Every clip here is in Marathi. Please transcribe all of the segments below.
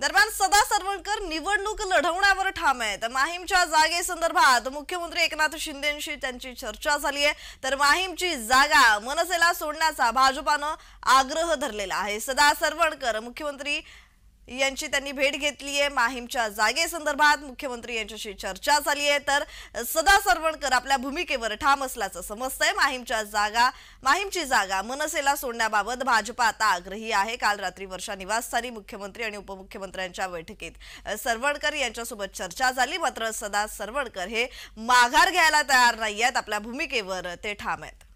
दरम्यान सदा सरवणकर निवडणूक लढवण्यावर ठाम आहेत माहीमच्या जागेसंदर्भात मुख्यमंत्री एकनाथ शिंदेशी त्यांची चर्चा झाली आहे तर माहीमची जागा मनसेला सोडण्याचा भाजपानं आग्रह धरलेला आहे सदा सरवणकर मुख्यमंत्री यांची त्यांनी भेट घेतली आहे माहीमच्या जागेसंदर्भात मुख्यमंत्री यांच्याशी चर्चा झाली आहे तर सदा सरवणकर आपल्या भूमिकेवर ठाम असल्याचं समजतंय माहीमच्या जागा माहीमची जागा मनसेला सोडण्याबाबत भाजपा आता आग्रही आहे काल रात्री वर्षा निवासस्थानी मुख्यमंत्री आणि उपमुख्यमंत्र्यांच्या बैठकीत सरवणकर यांच्यासोबत चर्चा झाली मात्र सदा सरवणकर हे माघार घ्यायला तयार नाही आहेत आपल्या भूमिकेवर ते ठाम आहेत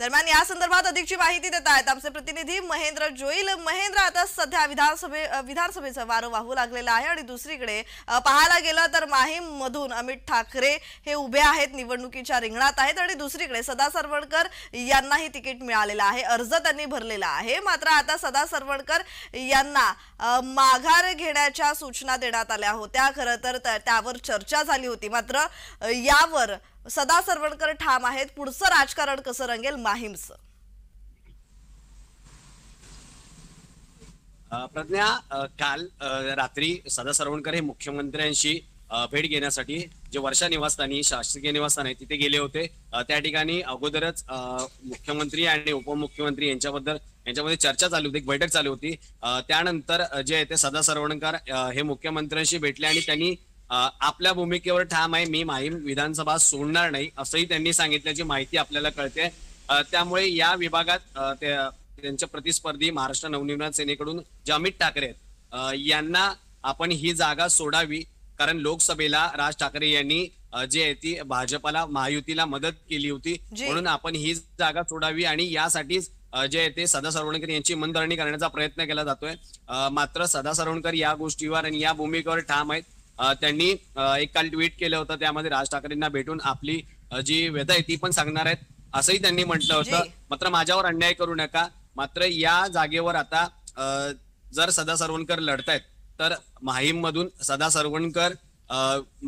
दरम्यान या संदर्भात अधिकची माहिती देत आहेत आमचे प्रतिनिधी महेंद्र जोईल महेंद्र आता सध्या विधानसभे विधानसभेचं वारं वाहू लागलेलं आहे आणि दुसरीकडे पाहायला गेलं तर माहीम मधून अमित ठाकरे हे उभे आहेत निवडणुकीच्या रिंगणात आहेत आणि दुसरीकडे सदा सरवणकर यांनाही तिकीट मिळालेलं आहे अर्ज त्यांनी भरलेला आहे मात्र आता सदा सरवणकर यांना माघार घेण्याच्या सूचना देण्यात आल्या होत्या खरं तर त्यावर चर्चा झाली होती मात्र यावर सदा सरवणकर ठाम आहेत पुढचं राजकारण कसं रंगेल माहीमचं प्रज्ञा काल रात्री सदा सरवणकर हे मुख्यमंत्र्यांशी भेट घेण्यासाठी जे वर्षा निवासस्थानी शासकीय निवासस्थान आहे तिथे गेले होते त्या ठिकाणी अगोदरच मुख्यमंत्री आणि उपमुख्यमंत्री यांच्याबद्दल यांच्यामध्ये चर्चा चालू होती बैठक चालू होती त्यानंतर जे आहे ते सदा सरवणकर हे मुख्यमंत्र्यांशी भेटले आणि त्यांनी आपल्या भूमिकेवर ठाम आहे मी माहीम विधानसभा सोडणार नाही असंही त्यांनी सांगितल्याची माहिती आपल्याला कळते त्यामुळे या विभागात त्यांच्या प्रतिस्पर्धी महाराष्ट्र नवनिर्माण सेनेकडून जे अमित ठाकरे यांना आपण ही जागा सोडावी कारण लोकसभेला राज ठाकरे यांनी जी आहे ती भाजपाला महायुतीला मदत केली होती म्हणून आपण ही जागा सोडावी आणि यासाठीच जे आहे ते सदा सरवणकर यांची मनधरणी करण्याचा प्रयत्न केला जातोय मात्र सदा सरवणकर या गोष्टीवर आणि या भूमिकेवर ठाम आहेत त्यांनी एक काल ट्विट केलं होतं त्यामध्ये राज ठाकरेंना भेटून आपली जी व्यथा आहे ती पण सांगणार आहेत असंही त्यांनी म्हटलं होतं म्हणजे मात्र माझ्यावर अन्याय करू नका मात्र या जागेवर आता जर सदा सरवणकर लढतायत तर माहीम मधून सदा सरवणकर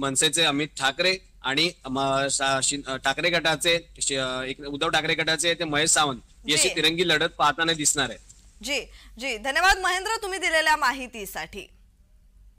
मनसेचे अमित ठाकरे आणि ठाकरे गटाचे उद्धव ठाकरे गटाचे ते महेश सावंत याची म्हणजे तिरंगी लढत पाहताना दिसणार आहे जी जी धन्यवाद महेंद्र तुम्ही दिलेल्या माहितीसाठी